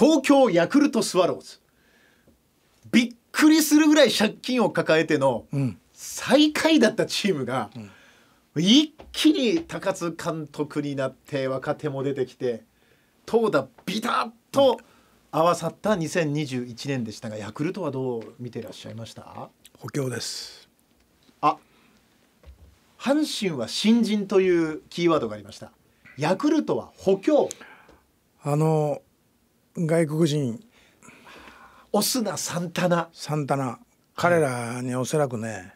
東京ヤクルトスワローズびっくりするぐらい借金を抱えての最下位だったチームが、一気に高津監督になって若手も出てきて投打ビタッと合わさった2021年でしたがヤクルトはどう見てらっしゃいました補強ですあ阪神は新人というキーワードがありましたヤクルトは補強あの外国人オスナ・サンタナサンタナ彼らにおそらくね、はい、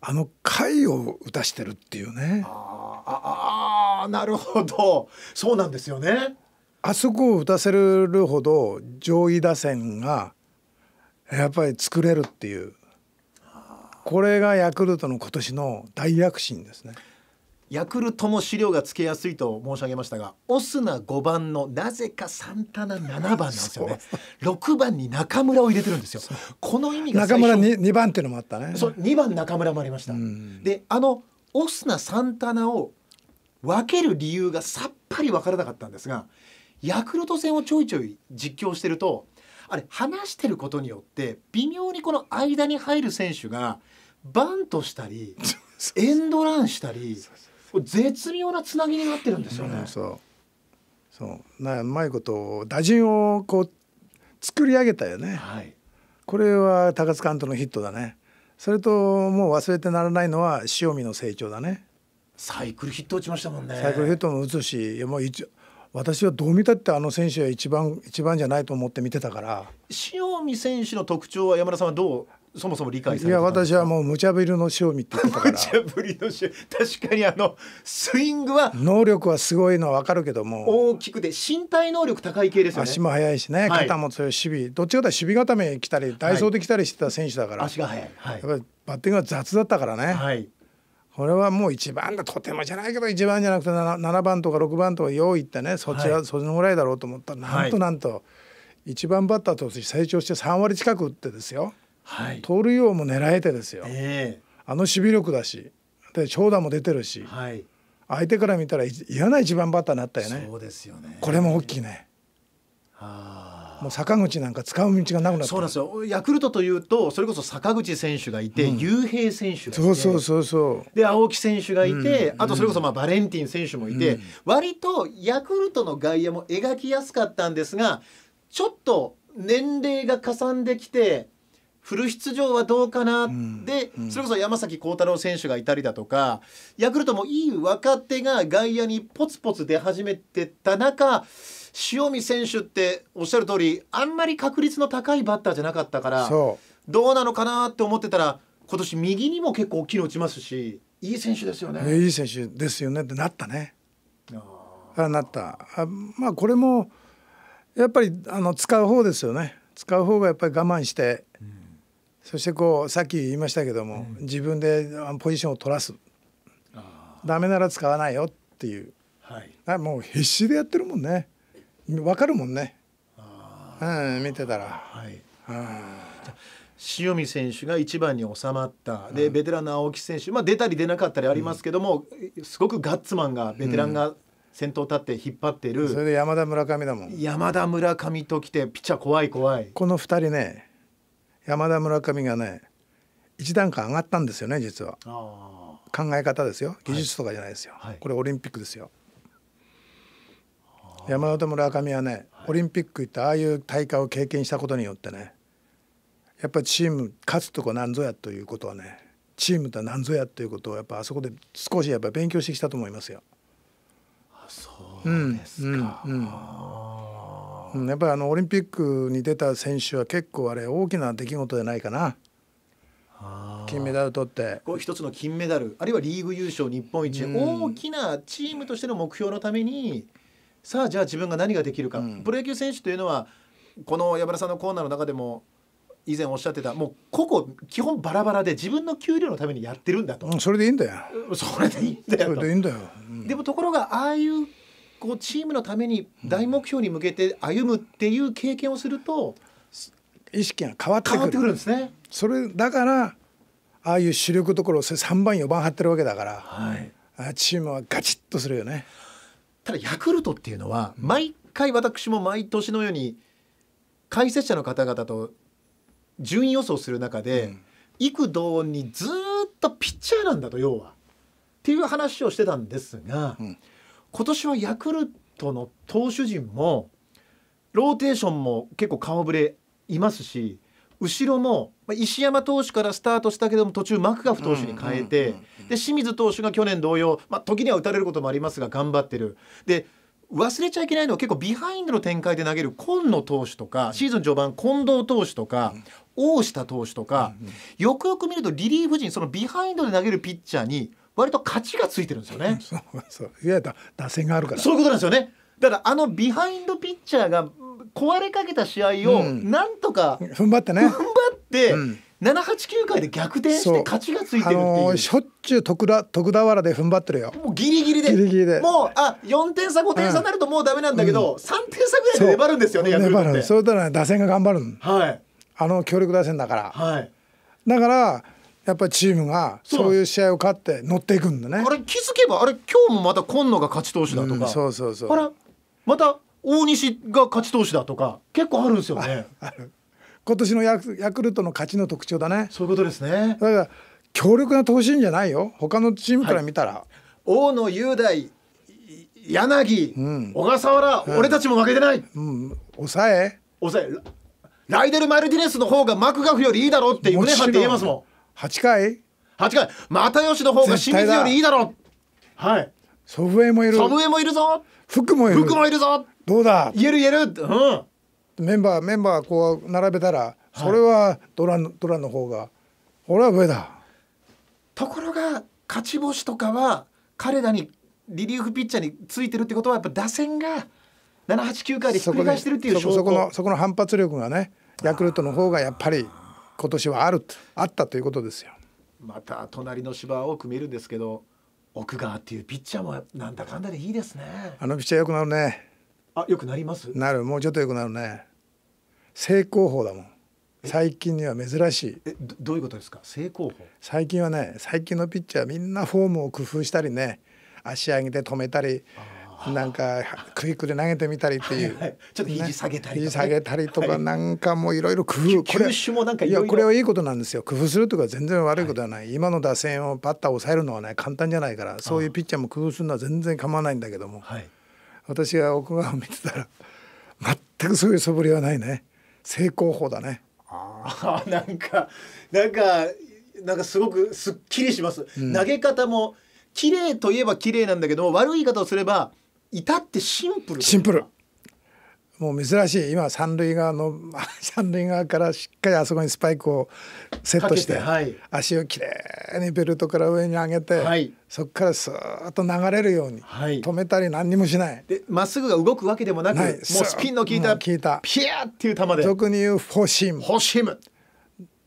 あの貝を打たしてるっていうねああなるほどそうなんですよねあそこを打たせるほど上位打線がやっぱり作れるっていうこれがヤクルトの今年の大躍進ですね。ヤクルトも資料がつけやすいと申し上げましたがオスナ5番のなぜかサンタナ7番なんですよね6 番に中村を入れてるんですよこの意味が中村 2, 2番っていうのもあったねそう2番中村もありました、であのオスナサンタナを分ける理由がさっぱり分からなかったんですがヤクルト戦をちょいちょい実況してるとあれ話してることによって微妙にこの間に入る選手がバントしたり エンドランしたり。そうそう絶妙なつなぎになってるんですよね。うん、そうそうなうまいこと打順をこう作り上げたよね、はい、これは高津監督のヒットだねそれともう忘れてならないのは塩見の成長だねサイクルヒット打ちましたもんねサイクルヒットも打つしもう一私はどう見たってあの選手は一番一番じゃないと思って見てたから塩見選手の特徴は山田さんはどうそもそも理解いや私はもう無茶ぶりの塩味ってことから無茶ぶりの塩確かにあのスイングは能力はすごいのは分かるけども大きくて身体能力高い系ですよね足も速いしね肩も強い守備、どっちかというと守備固め来たり代走で来たりしてた選手だから、はい、足が速い、はい、やっぱりバッティングは雑だったからね、はい、これはもう一番だとてもじゃないけど一番じゃなくて 7, 7番とか6番とか用意ってねそちら、はい、そのぐらいだろうと思ったらなんとなんと、はい、1番バッターとして成長して3割近く打ってですよ盗塁王も狙えてですよ、えー、あの守備力だしで長打も出てるし、はい、相手から見たら嫌な一番バッターになったよねそうですよねこれも大きいね。もう坂口なんか使う道がなくなったそうなんですよヤクルトというとそれこそ坂口選手がいて雄、うん、平選手がいてそうそうそうそうで青木選手がいて、うん、あとそれこそまあバレンティン選手もいて、うん、割とヤクルトの外野も描きやすかったんですがちょっと年齢がかさんできてフル出場はどうかな、うん、で、それこそ山崎幸太郎選手がいたりだとかヤクルトもいい若手が外野にポツポツ出始めてた中塩見選手っておっしゃる通りあんまり確率の高いバッターじゃなかったからどうなのかなって思ってたら今年右にも結構大きいの打ちますしいい選手ですよね。いい選手ですよねってなったね。あなったあまあこれもやっぱりあの使う方ですよね使う方がやっぱり我慢して、うそしてこうさっき言いましたけども、うん、自分でポジションを取らすダメなら使わないよっていう、はい、あもう必死でやってるもんねわかるもんねうん見てたら。はい塩見選手が1番に収まったで、ベテランの青木選手、まあ、出たり出なかったりありますけども、うん、すごくガッツマンがベテランが先頭立って引っ張ってる、それで山田村上だもん山田村上ときてピッチャー怖い怖いこの2人ね山田村上がね一段階上がったんですよね実は考え方ですよ技術とかじゃないですよ、はい、これオリンピックですよ山田村上はね、オリンピック行ったああいう大会を経験したことによってねやっぱチーム勝つとこなんぞやということはねチームとはなんぞやということをやっぱあそこで少しやっぱ勉強してきたと思いますよ。あそうですか、うんうんうんうん、やっぱりあのオリンピックに出た選手は結構あれ大きな出来事じゃないかな。金メダル取って一つの金メダルあるいはリーグ優勝日本一、うん、大きなチームとしての目標のためにさあじゃあ自分が何ができるか、うん、プロ野球選手というのはこの山田さんのコーナーの中でも以前おっしゃってたもう個々基本バラバラで自分の給料のためにやってるんだと、うん、それでいいんだよそれでいいんだよそれでいいんだよ、でもところがああいうこうチームのために大目標に向けて歩むっていう経験をすると、意識が変わってくるってくるんですね。それだからああいう主力ところを3番4番張ってるわけだから、はい、あチームはガチッとするよね。ただヤクルトっていうのは毎回私も毎年のように解説者の方々と順位予想する中で、うん、幾度にずっとピッチャーなんだと要はっていう話をしてたんですが、うん、今年はヤクルトの投手陣もローテーションも結構顔ぶれいますし後ろも石山投手からスタートしたけども途中マクガフ投手に変えて、で清水投手が去年同様、まあ、時には打たれることもありますが頑張ってる。で忘れちゃいけないのは結構ビハインドの展開で投げる紺野投手とかシーズン序盤近藤投手とか大下投手とかよくよく見るとリリーフ陣そのビハインドで投げるピッチャーに割と勝ちがついてるんですよね。そうそういやだ打線があるから。そういうことなんですよね。だからあのビハインドピッチャーが壊れかけた試合をなんとか、うん、踏ん張ってね。踏ん張って。うん7、8、9回で逆転して勝ちがついてる、あのー、しょっちゅう徳田徳田原で踏ん張ってるよもうギリギリでギリギリでもうあ4点差5点差になるともうダメなんだけど、うん、3点差ぐらいで粘るんですよね粘るそれとね打線が頑張るはいあの強力打線だから、はい、だからやっぱチームがそういう試合を勝って乗っていくんだねあれ気づけばあれ今日もまた今野が勝ち投手だとか、うん、そうそうそうあれまた大西が勝ち投手だとか結構あるんですよね 今年のヤクルトの勝ちの特徴だねそういうことですねだから強力な投手じゃないよ他のチームから見たら、はい、大野雄大柳、うん、小笠原、うん、俺たちも負けてない、うん、抑え抑えライデル・マルティネスの方がマクガフよりいいだろうって胸張って言えますもん8回8回又吉の方が清水よりいいだろうはい祖父江もいる祖父江もいるぞ福もいる福もいるぞどうだ言える言えるうんメンバーメンバーこう並べたらそれはドラン、はい、ドラの方が俺は上だところが勝ち星とかは彼らにリリーフピッチャーについてるってことはやっぱ打線が789回でひっくり返してるっていう証拠そこのそこの反発力がねヤクルトの方がやっぱり。今年はあるあったということですよ。また隣の芝は多く見るんですけど奥川っていうピッチャーもなんだかんだでいいですね。あのピッチャー良くなるね。あ良くなりますなるもうちょっと良くなるね。正攻法だもん。最近には珍しいえどういうことですか正攻法最近はね最近のピッチャーみんなフォームを工夫したりね足上げて止めたりなんかクイックで投げてみたりっていう、はいはい、ちょっと肘下げたり、ね、肘下げたりとかなんかもういろいろ工夫、はい、これいやこれはいいことなんですよ工夫するとか全然悪いことはない、はい、今の打線をバッターを抑えるのはね簡単じゃないからそういうピッチャーも工夫するのは全然構わないんだけども、はい、私が奥川を見てたら全くそういう素振りはないね成功法だねあ なんかなんかなんかすごくすっきりします、うん、投げ方も綺麗といえば綺麗なんだけど悪い言い方をすれば至ってシンプルシンプルもう珍しい今三塁側の 三塁側からしっかりあそこにスパイクをセットして足をきれいにベルトから上に上げて、はい、そこからスーッと流れるように、はい、止めたり何にもしないでまっすぐが動くわけでもなくもうスピンの効いたいたピヤーっていう球で俗に言うフォーシームフォーシーム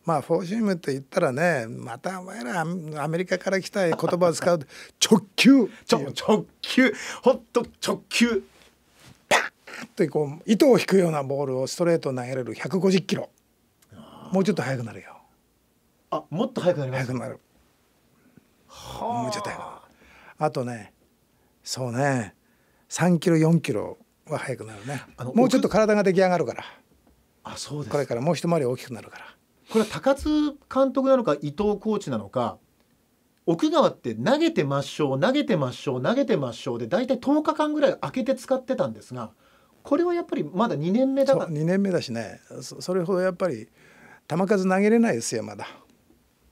まあフォーシームって言ったらねまたお前らアメリカから来たい言葉を使う 直球直球ほっと直球パッてこう糸を引くようなボールをストレート投げれる150キロもうちょっと速くなるよあもっと速くなります速くなるもうちょっと速くあとねそうね3キロ4キロは速くなるねもうちょっと体が出来上がるからあそうですこれからもう一回り大きくなるからこれは高津監督なのか伊藤コーチなのか奥川って投げて抹消投げて抹消投げて抹消で大体10日間ぐらい空けて使ってたんですがこれはやっぱりまだ2年目だから2年目だしねそれほどやっぱり球数投げれないですよまだ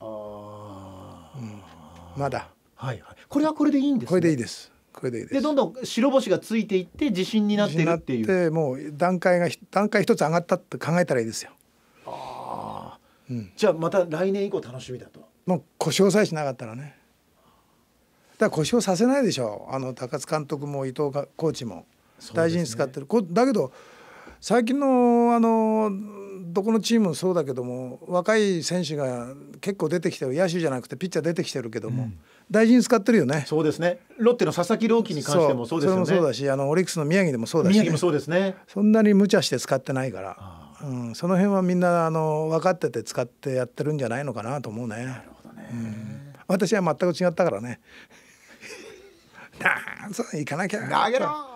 あ、あ、うん、まだはいはいこれはこれでいいんです、ね、これでいいですこれでいいですでどんどん白星がついていって自信になってるっていうもう段階が段階一つ上がったって考えたらいいですようん、じゃあまた来年以降楽しみだともう故障さえしなかったらねだから故障させないでしょあの高津監督も伊藤コーチも大事に使ってる、ね、だけど最近のあのどこのチームもそうだけども若い選手が結構出てきてる野手じゃなくてピッチャー出てきてるけども、うん、大事に使ってるよねそうですねロッテの佐々木朗希に関してもそうですよねそうだしあのオリックスの宮城でもそうだし、ね、宮城もそうですねそんなに無茶して使ってないから。うん、その辺はみんなあの分かってて使ってやってるんじゃないのかなと思うね。なるほどね、うん、私は全く違ったからね。なあ、そう行かなきゃ。投げろ。